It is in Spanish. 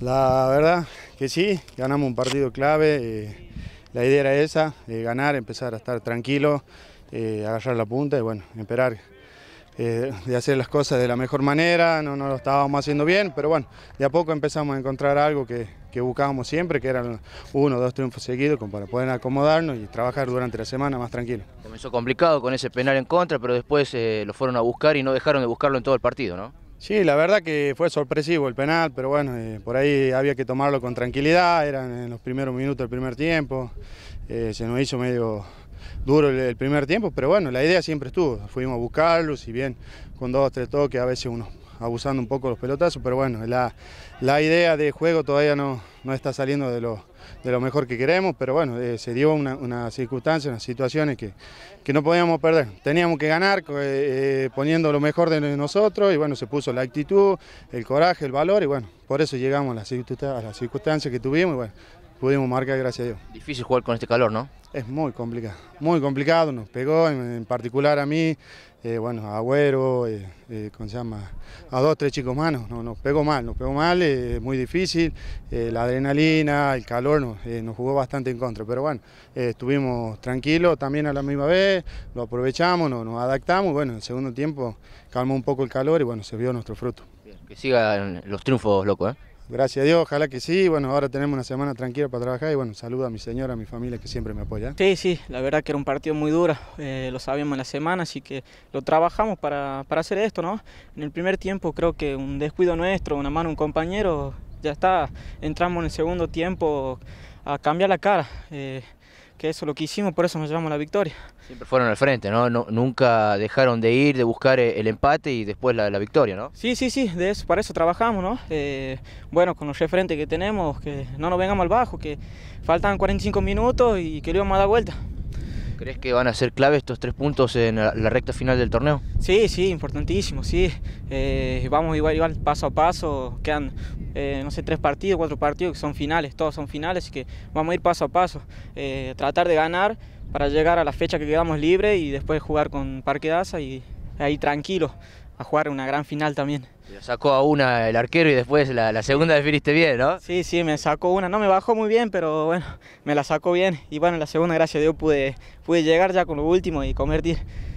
La verdad que sí, ganamos un partido clave, eh, la idea era esa, eh, ganar, empezar a estar tranquilo, eh, agarrar la punta y bueno, esperar eh, de hacer las cosas de la mejor manera, no, no lo estábamos haciendo bien, pero bueno, de a poco empezamos a encontrar algo que, buscábamos siempre, que eran uno o dos triunfos seguidos para poder acomodarnos y trabajar durante la semana más tranquilo. Comenzó complicado con ese penal en contra, pero después lo fueron a buscar y no dejaron de buscarlo en todo el partido, ¿no? Sí, la verdad que fue sorpresivo el penal, pero bueno, eh, por ahí había que tomarlo con tranquilidad, eran en los primeros minutos del primer tiempo, eh, se nos hizo medio duro el, primer tiempo, pero bueno, la idea siempre estuvo, fuimos a buscarlos si bien con dos tres toques a veces uno abusando un poco los pelotazos, pero bueno, la, la idea de juego todavía no, no está saliendo de lo, de lo mejor que queremos, pero bueno, eh, se dio una, una, circunstancia, una situaciones que, no podíamos perder. Teníamos que ganar eh, eh, poniendo lo mejor de nosotros y bueno, se puso la actitud, el coraje, el valor y bueno, por eso llegamos a las circunstancias, que tuvimos bueno, pudimos marcar, gracias a Dios. Difícil jugar con este calor, ¿no? Es muy complicado, muy complicado, nos pegó, en, particular a mí, eh, bueno, a Agüero, eh, eh, ¿cómo se llama? A dos, tres chicos más, no, nos pegó mal, nos pegó mal, es muy difícil, la adrenalina, el calor no, nos jugó bastante en contra, pero bueno, estuvimos tranquilos también a la misma vez, lo aprovechamos, no, nos adaptamos, bueno, en el segundo tiempo calmó un poco el calor y bueno, se vio nuestro fruto. que sigan los triunfos, loco, ¿eh? gracias a Dios, ojalá que sí. Bueno, ahora tenemos una semana tranquila para trabajar y bueno, saluda a mi señora, a mi familia que siempre me apoya. ¿eh? Sí, sí, la verdad que era un partido muy duro, eh, lo sabíamos en la semana, así que lo trabajamos para, hacer esto, ¿no? En el primer tiempo creo que un descuido nuestro, una mano, un compañero, ya está, entramos en el segundo tiempo a cambiar la cara. Eh, que eso es lo que hicimos, por eso nos llevamos la victoria. Siempre fueron al frente, ¿no? nunca dejaron de ir, de buscar eh, el empate y después la, victoria, ¿no? Sí, sí, sí, de eso, para eso trabajamos, ¿no? Eh, bueno, con los referentes que tenemos, que no nos vengamos al bajo, que faltan 45 minutos y que le íbamos a dar vuelta. ¿Crees que van a ser clave estos tres puntos en la, recta final del torneo? Sí, sí, importantísimo, sí. Eh, vamos igual, igual paso a paso, quedan, eh, no sé, tres partidos, cuatro partidos, que son finales, todos son finales, así que vamos a ir paso a paso, eh, tratar de ganar para llegar a la fecha que quedamos libre y después jugar con Parque Daza y ahí tranquilo a jugar una gran final también. sacó a una el arquero y después la, segunda definiste bien, ¿no? Sí, sí, me sacó una. No me bajó muy bien, pero bueno, me la sacó bien. Y bueno, la segunda, gracias a Dios, pude, pude llegar ya con lo último y convertir.